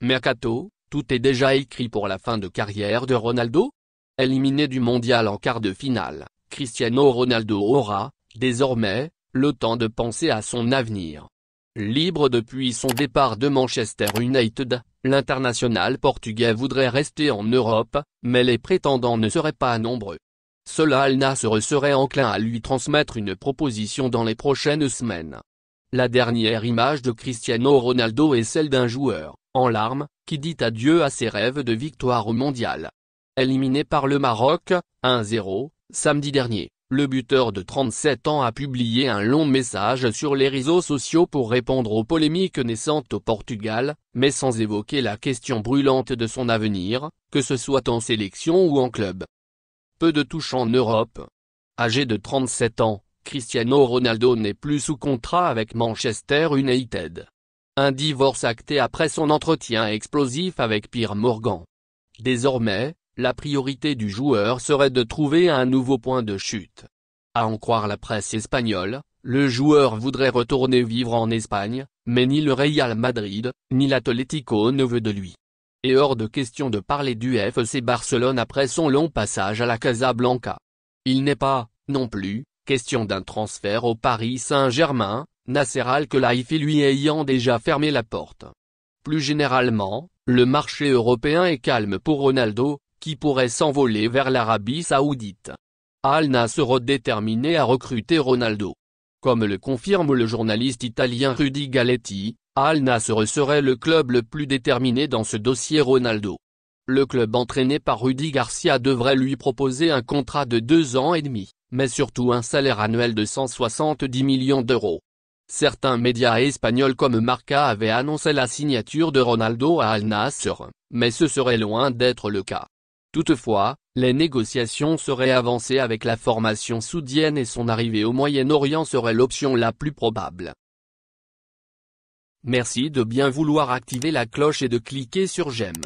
Mercato, tout est déjà écrit pour la fin de carrière de Ronaldo Éliminé du mondial en quart de finale, Cristiano Ronaldo aura, désormais, le temps de penser à son avenir. Libre depuis son départ de Manchester United, l'international portugais voudrait rester en Europe, mais les prétendants ne seraient pas nombreux. Cela Al se serait enclin à lui transmettre une proposition dans les prochaines semaines. La dernière image de Cristiano Ronaldo est celle d'un joueur, en larmes, qui dit adieu à ses rêves de victoire au mondial. Éliminé par le Maroc, 1-0, samedi dernier, le buteur de 37 ans a publié un long message sur les réseaux sociaux pour répondre aux polémiques naissantes au Portugal, mais sans évoquer la question brûlante de son avenir, que ce soit en sélection ou en club. Peu de touches en Europe. Âgé de 37 ans, Cristiano Ronaldo n'est plus sous contrat avec Manchester United. Un divorce acté après son entretien explosif avec Pierre Morgan. Désormais, la priorité du joueur serait de trouver un nouveau point de chute. À en croire la presse espagnole, le joueur voudrait retourner vivre en Espagne, mais ni le Real Madrid, ni l'Atlético ne veut de lui. Et hors de question de parler du FC Barcelone après son long passage à la Casablanca. Il n'est pas, non plus, question d'un transfert au Paris Saint-Germain, Nasser Al-Khelaifi lui ayant déjà fermé la porte. Plus généralement, le marché européen est calme pour Ronaldo, qui pourrait s'envoler vers l'Arabie Saoudite. Al Nassr déterminé à recruter Ronaldo. Comme le confirme le journaliste italien Rudy Galetti, Al Nassr serait le club le plus déterminé dans ce dossier Ronaldo. Le club entraîné par Rudy Garcia devrait lui proposer un contrat de deux ans et demi, mais surtout un salaire annuel de 170 millions d'euros. Certains médias espagnols comme Marca avaient annoncé la signature de Ronaldo à Al Nassr, mais ce serait loin d'être le cas. Toutefois, les négociations seraient avancées avec la formation soudienne et son arrivée au Moyen-Orient serait l'option la plus probable. Merci de bien vouloir activer la cloche et de cliquer sur j'aime.